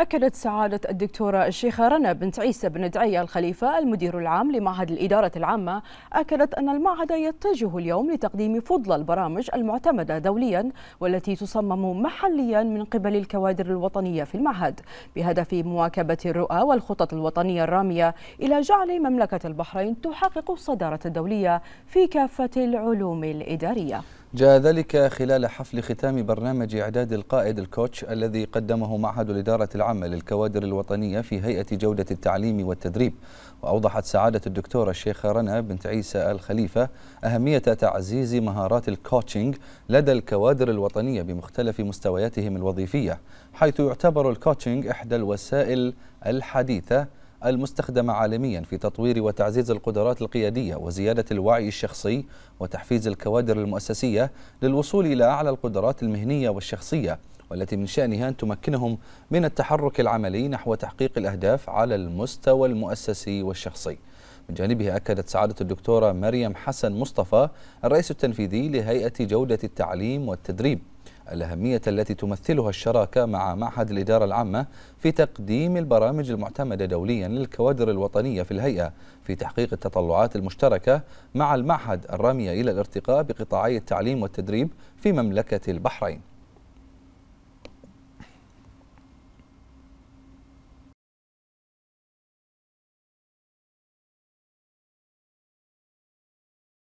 أكدت سعادة الدكتورة الشيخة رنا بنت عيسى بن دعية الخليفة المدير العام لمعهد الإدارة العامة أكدت أن المعهد يتجه اليوم لتقديم فضل البرامج المعتمدة دوليا والتي تصمم محليا من قبل الكوادر الوطنية في المعهد بهدف مواكبة الرؤى والخطط الوطنية الرامية إلى جعل مملكة البحرين تحقق الصدارة الدولية في كافة العلوم الإدارية جاء ذلك خلال حفل ختام برنامج إعداد القائد الكوتش الذي قدمه معهد الإدارة العامة للكوادر الوطنية في هيئة جودة التعليم والتدريب وأوضحت سعادة الدكتورة الشيخة رنا بنت عيسى الخليفة أهمية تعزيز مهارات الكوتشنج لدى الكوادر الوطنية بمختلف مستوياتهم الوظيفية حيث يعتبر الكوتشنج إحدى الوسائل الحديثة المستخدمة عالميا في تطوير وتعزيز القدرات القيادية وزيادة الوعي الشخصي وتحفيز الكوادر المؤسسية للوصول إلى أعلى القدرات المهنية والشخصية والتي من شأنها أن تمكنهم من التحرك العملي نحو تحقيق الأهداف على المستوى المؤسسي والشخصي من جانبها أكدت سعادة الدكتورة مريم حسن مصطفى الرئيس التنفيذي لهيئة جودة التعليم والتدريب الأهمية التي تمثلها الشراكة مع معهد الإدارة العامة في تقديم البرامج المعتمدة دوليا للكوادر الوطنية في الهيئة في تحقيق التطلعات المشتركة مع المعهد الرامية إلى الارتقاء بقطاعي التعليم والتدريب في مملكة البحرين